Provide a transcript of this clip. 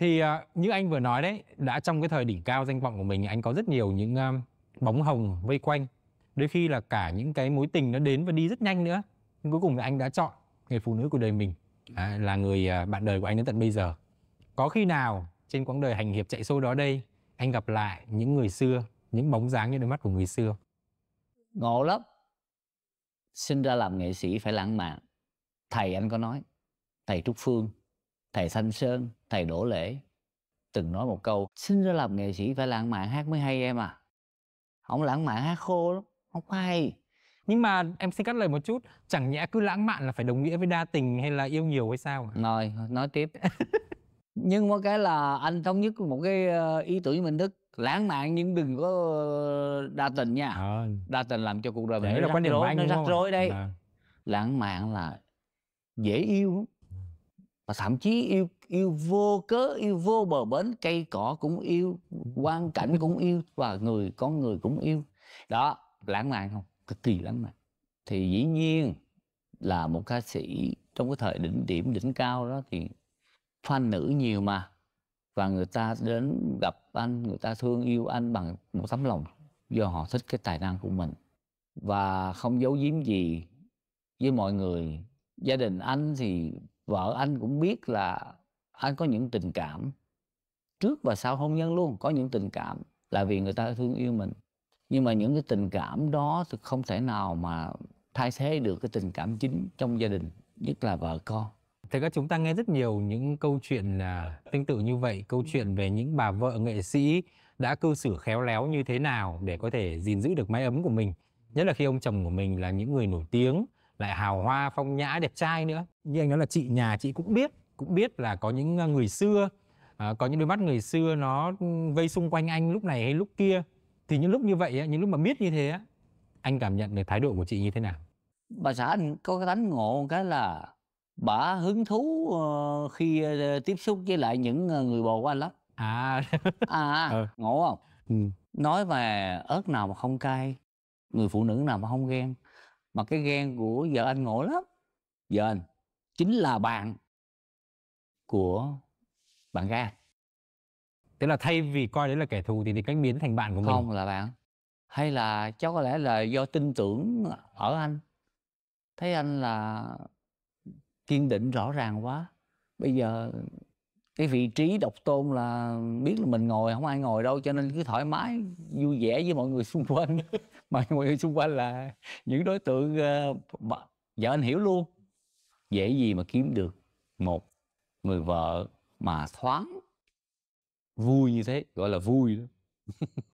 thì uh, như anh vừa nói đấy đã trong cái thời đỉnh cao danh vọng của mình anh có rất nhiều những um, bóng hồng vây quanh đôi khi là cả những cái mối tình nó đến và đi rất nhanh nữa nhưng cuối cùng là anh đã chọn người phụ nữ của đời mình à, là người uh, bạn đời của anh đến tận bây giờ có khi nào trên quãng đời hành hiệp chạy xô đó đây anh gặp lại những người xưa những bóng dáng như đôi mắt của người xưa ngộ lắm sinh ra làm nghệ sĩ phải lãng mạn thầy anh có nói thầy trúc phương thầy thanh sơn thầy Đỗ Lễ từng nói một câu sinh ra làm nghệ sĩ phải lãng mạn hát mới hay em à ông lãng mạn hát khô lắm không hay nhưng mà em xin cắt lời một chút chẳng nhẽ cứ lãng mạn là phải đồng nghĩa với đa tình hay là yêu nhiều hay sao rồi nói tiếp nhưng một cái là anh thống nhất một cái ờ, ý tưởng với mình đức, lãng mạn nhưng đừng có ờ, đa tình nha à. đa tình làm cho cuộc đời mình nó rắc rối nó rối đấy à. Vâng. lãng mạn là dễ yêu và thậm chí yêu yêu vô cớ yêu vô bờ bến cây cỏ cũng yêu quan cảnh cũng yêu và người con người cũng yêu đó lãng mạn không cực kỳ lãng mạn thì dĩ nhiên là một ca sĩ trong cái thời đỉnh điểm đỉnh cao đó thì fan nữ nhiều mà và người ta đến gặp anh người ta thương yêu anh bằng một tấm lòng do họ thích cái tài năng của mình và không giấu giếm gì với mọi người gia đình anh thì vợ anh cũng biết là anh có những tình cảm trước và sau hôn nhân luôn có những tình cảm là vì người ta thương yêu mình nhưng mà những cái tình cảm đó thì không thể nào mà thay thế được cái tình cảm chính trong gia đình nhất là vợ con Thật ra chúng ta nghe rất nhiều những câu chuyện à, tương tự như vậy, câu chuyện về những bà vợ nghệ sĩ đã cư xử khéo léo như thế nào để có thể gìn giữ được mái ấm của mình. Nhất là khi ông chồng của mình là những người nổi tiếng, lại hào hoa phong nhã đẹp trai nữa như anh nói là chị nhà chị cũng biết cũng biết là có những à, người xưa à, có những đôi mắt người xưa nó vây xung quanh anh lúc này hay lúc kia thì những lúc như vậy những lúc mà biết như thế anh cảm nhận được thái độ của chị như thế nào bà xã anh có cái tánh ngộ cái là bà hứng thú ờ, khi ờ, tiếp xúc với lại những ờ, người bồ của anh lắm à à, à ừ. ngộ không ừ. nói về ớt nào mà không cay người phụ nữ nào mà không ghen mà cái ghen của vợ anh ngộ lắm vợ anh chính là bạn của bạn gái anh thế là thay vì coi đấy là kẻ thù thì thì cách biến thành bạn của mình không là bạn hay là cháu có lẽ là do tin tưởng ở anh thấy anh là kiên định rõ ràng quá bây giờ cái vị trí độc tôn là biết là mình ngồi không ai ngồi đâu cho nên cứ thoải mái vui vẻ với mọi người xung quanh mà người xung quanh là những đối tượng uh, vợ anh hiểu luôn dễ gì mà kiếm được một người vợ mà thoáng vui như thế gọi là vui đó